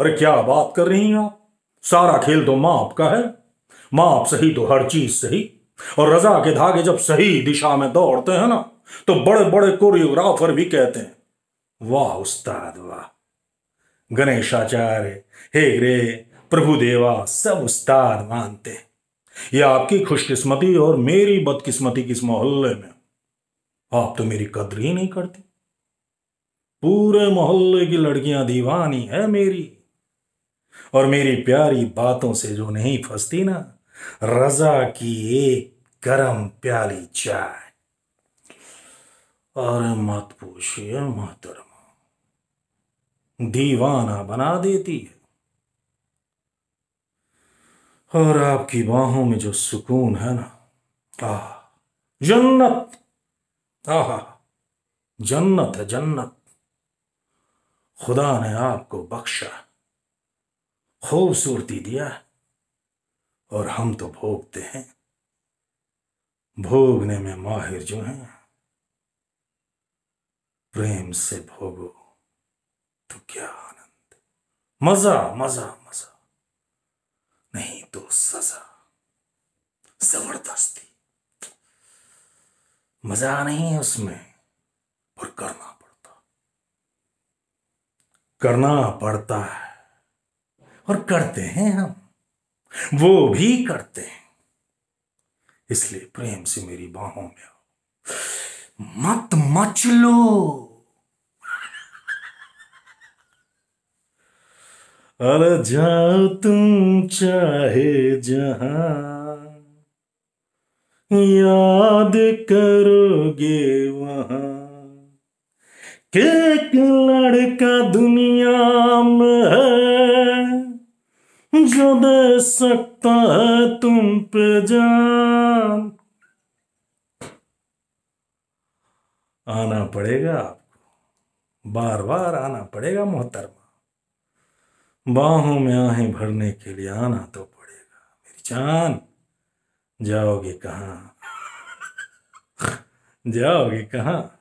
अरे क्या बात कर रही हैं आप सारा खेल तो माँ आपका है माप सही तो हर चीज सही और रजा के धागे जब सही दिशा में दौड़ते हैं ना तो बड़े बड़े कोरियोग्राफर भी कहते हैं वाह उस्ताद वाह गणेशाचार्य प्रभु प्रभुदेवा सब उस्ताद मानते हैं यह आपकी खुशकिस्मती और मेरी बदकिस्मती किस मोहल्ले में आप तो मेरी कदर ही नहीं करती पूरे मोहल्ले की लड़कियां दीवानी है मेरी और मेरी प्यारी बातों से जो नहीं फंसती ना रजा की एक गरम प्याली चाय अरे मत पूछिए मोहतरमा दीवाना बना देती है और आपकी बाहों में जो सुकून है ना आ जन्नत आह जन्नत है जन्नत खुदा ने आपको बख्शा खूबसूरती दिया और हम तो भोगते हैं भोगने में माहिर जो हैं प्रेम से भोगो तो क्या आनंद मजा मजा मजा नहीं तो सजा जबरदस्ती मजा नहीं है उसमें पर करना पड़ता करना पड़ता है और करते हैं हम वो भी करते हैं इसलिए प्रेम से मेरी बाहों में आओ मत मच लो अरे जाओ तुम चाहे जहां याद करोगे वहां के लड़का दू जो दे सकता है तुम पे जान आना पड़ेगा आपको बार बार आना पड़ेगा मोहतरमा बाहों में आहें भरने के लिए आना तो पड़ेगा मेरी जान जाओगे कहाँ जाओगे कहाँ